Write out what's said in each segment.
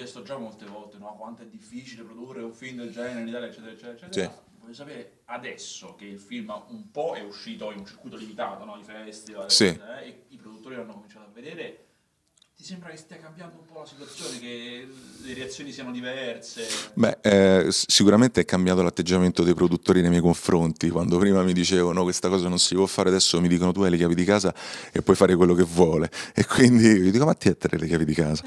chiesto già molte volte no? quanto è difficile produrre un film del genere in Italia, eccetera, eccetera, eccetera. Sì. Voglio sapere adesso che il film un po' è uscito in un circuito limitato no? i festival, sì. eccetera, eh, e i produttori l'hanno cominciato a vedere ti sembra che stia cambiando un po' la situazione, che le reazioni siano diverse? Beh, eh, sicuramente è cambiato l'atteggiamento dei produttori nei miei confronti. Quando prima mi dicevano questa cosa non si può fare, adesso mi dicono tu hai le chiavi di casa e puoi fare quello che vuole. E quindi io dico ma ti tre le chiavi di casa.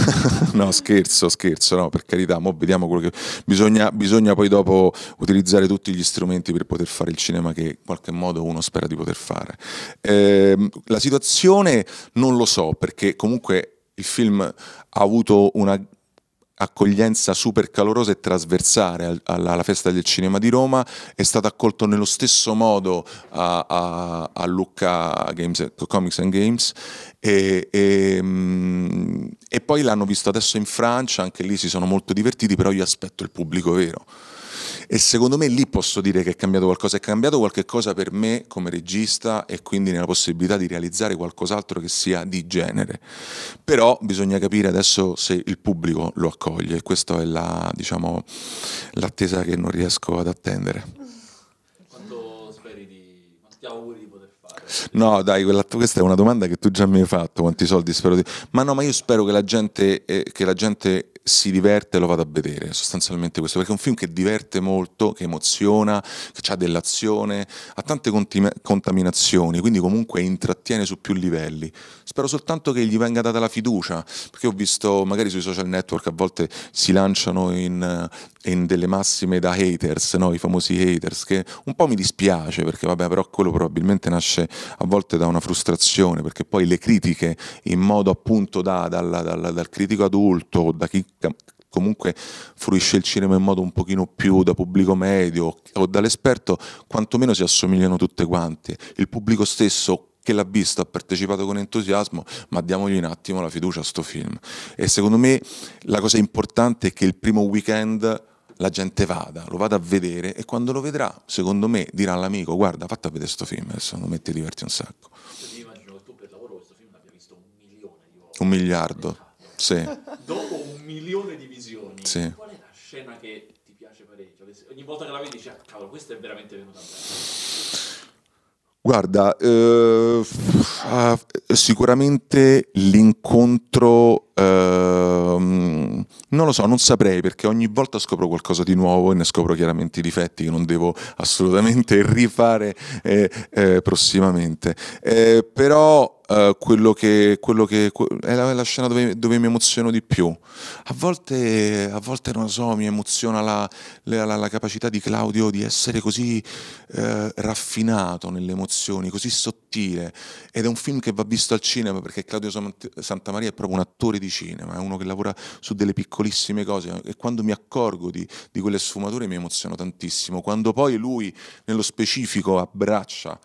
no, scherzo, scherzo, no, per carità, mo vediamo quello che... Bisogna, bisogna poi dopo utilizzare tutti gli strumenti per poter fare il cinema che in qualche modo uno spera di poter fare. Eh, la situazione non lo so, perché comunque il film ha avuto una accoglienza super calorosa e trasversale alla, festa del cinema di Roma, è stato accolto nello stesso modo a, a, a Lucca Games, Comics and Games e, e, mm, e poi l'hanno visto adesso in Francia, anche lì si sono molto divertiti, però io aspetto il pubblico vero e secondo me lì posso dire che è cambiato qualcosa, è cambiato qualcosa per me come regista e quindi nella possibilità di realizzare qualcos'altro che sia di genere. Però bisogna capire adesso se il pubblico lo accoglie, questa è la, diciamo, l'attesa che non riesco ad attendere. Quanto speri di... quanti auguri di poter fare? No, dai, quella, questa è una domanda che tu già mi hai fatto, quanti soldi spero di... Ma no, ma io spero che la gente... Eh, che la gente si diverte lo vado a vedere, sostanzialmente questo, perché è un film che diverte molto, che emoziona, che ha dell'azione, ha tante conti- contaminazioni, quindi comunque intrattiene su più livelli. Spero soltanto che gli venga data la fiducia, perché ho visto magari sui social network a volte si lanciano in in delle massime da haters, no? i famosi haters, che un po' mi dispiace perché vabbè, però quello probabilmente nasce a volte da una frustrazione, perché poi le critiche in modo appunto da, dalla, dalla, dal critico adulto, da chi comunque fruisce il cinema in modo un pochino più da pubblico medio o dall'esperto, quantomeno si assomigliano tutte quante. Il pubblico stesso che l'ha visto, ha partecipato con entusiasmo, ma diamogli un attimo la fiducia a sto film. E secondo me la cosa importante è che il primo weekend la gente vada, lo vada a vedere e quando lo vedrà, secondo me, dirà all'amico guarda, fatta vedere questo film, adesso non metti diverti un sacco. Quindi immagino che tu per lavoro questo film l'abbia visto un milione di volte. Un miliardo, sì. Dopo un milione di visioni, sì. qual è la scena che ti piace parecchio? Ogni volta che la vedi dici, ah cavolo, questo è veramente venuto a me. Guarda, eh, ah, sicuramente l'incontro ehm, non lo so, non saprei perché ogni volta scopro qualcosa di nuovo e ne scopro chiaramente i difetti che non devo assolutamente rifare eh, eh, prossimamente. Eh, però eh, quello che, quello che è, la, è, la, scena dove, dove, mi emoziono di più. A volte, a volte non so, mi emoziona la, la, la capacità di Claudio di essere così eh, raffinato nelle emozioni, così sottile. Ed è un film che va visto al cinema perché Claudio Santamaria è proprio un attore di di cinema, è uno che lavora su delle piccolissime cose e quando mi accorgo di, di quelle sfumature mi emoziono tantissimo. Quando poi lui nello specifico abbraccia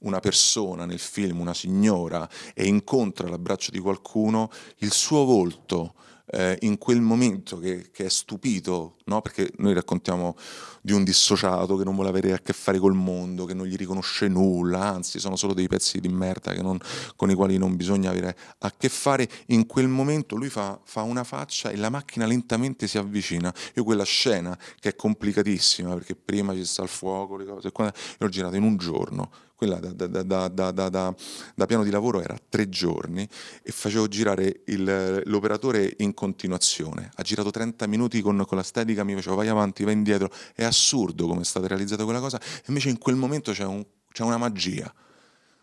una persona nel film, una signora, e incontra l'abbraccio di qualcuno, il suo volto eh, in quel momento che, che è stupito, no? perché noi raccontiamo di un dissociato che non vuole avere a che fare col mondo, che non gli riconosce nulla, anzi sono solo dei pezzi di merda non, con i quali non bisogna avere a che fare, in quel momento lui fa, fa una faccia e la macchina lentamente si avvicina. Io quella scena che è complicatissima perché prima ci sta il fuoco, le cose, e l'ho girata in un giorno quella da, da, da, da, piano di lavoro era tre giorni e facevo girare il, l'operatore in continuazione. Ha girato 30 minuti con, con la stetica, mi facevo vai avanti, vai indietro. È assurdo come è stata realizzata quella cosa. Invece in quel momento c'è, un, c'è una magia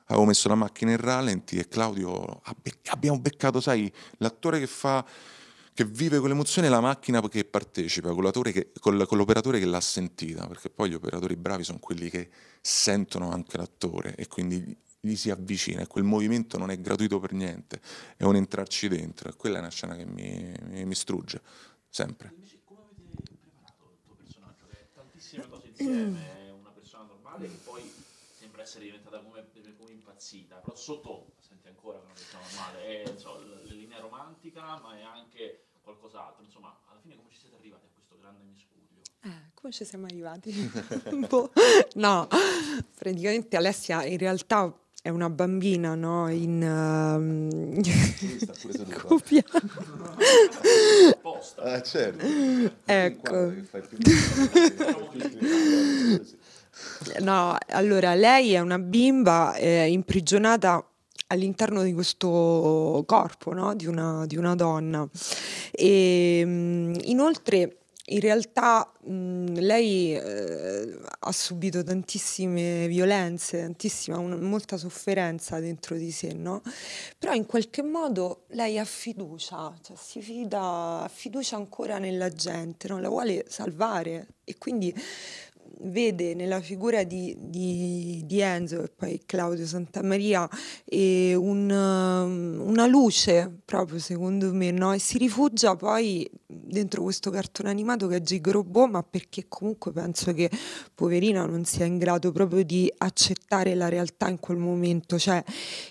avevo messo la macchina in ralenti e Claudio abbiamo beccato, sai, l'attore che fa che vive con l'emozione la macchina che partecipa, con, che, con, con l'operatore che l'ha sentita, perché poi gli operatori bravi sono quelli che sentono anche l'attore e quindi gli si avvicina e quel movimento non è gratuito per niente, è un entrarci dentro e quella è una scena che mi, mi, mi strugge sempre. come avete preparato il tuo personaggio? tantissime cose insieme, è una persona normale che poi sembra essere diventata come, come impazzita, però sotto ancora che eh, non è normale, è so, la linea romantica, ma è anche qualcos'altro. Insomma, alla fine come ci siete arrivati a questo grande miscuglio? Eh, come ci siamo arrivati? boh. No, praticamente Alessia in realtà è una bambina, no? In um... copia. Apposta. ah, certo. Ecco. no, allora lei è una bimba eh, imprigionata all'interno di questo corpo no? di, una, di, una, donna. E, ehm, inoltre in realtà mh, lei eh, ha subito tantissime violenze, tantissima, un, molta sofferenza dentro di sé, no? Però in qualche modo lei ha fiducia, cioè si fida, ha fiducia ancora nella gente, no? la vuole salvare e quindi vede nella figura di, di, di Enzo e poi Claudio Santamaria eh, un, um, una luce proprio secondo me no? e si rifugia poi dentro questo cartone animato che è Gig ma perché comunque penso che poverina non sia in grado proprio di accettare la realtà in quel momento cioè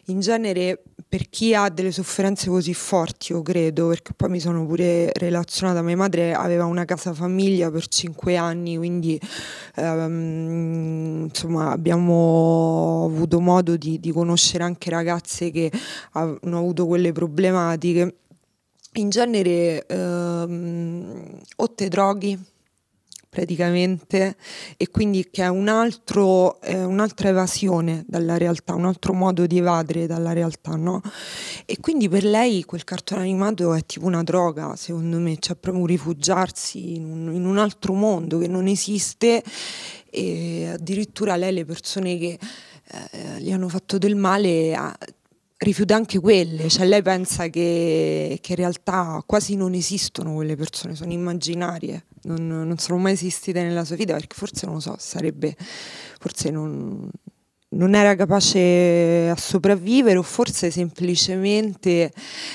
in genere per chi ha delle sofferenze così forti io credo perché poi mi sono pure relazionata mia madre aveva una casa famiglia per cinque anni quindi eh, ehm, insomma, abbiamo avuto modo di, di conoscere anche ragazze che hanno avuto quelle problematiche in genere ehm, o te droghi praticamente e quindi che è un'altra evasione dalla realtà, un altro modo di evadere dalla realtà, no? E quindi per lei quel cartone animato è tipo una droga, secondo me, cioè proprio un rifugiarsi in un, in un altro mondo che non esiste e addirittura lei le persone che eh, gli hanno fatto del male... Ha, rifiuta anche quelle, cioè lei pensa che, che, in realtà quasi non esistono quelle persone, sono immaginarie, non, non, sono mai esistite nella sua vita perché forse non lo so, sarebbe, forse non, non era capace a sopravvivere o forse semplicemente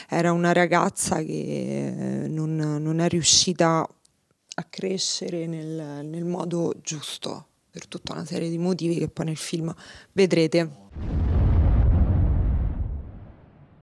era una ragazza che eh, non, non è riuscita a crescere nel, nel modo giusto per tutta una serie di motivi che poi nel film vedrete.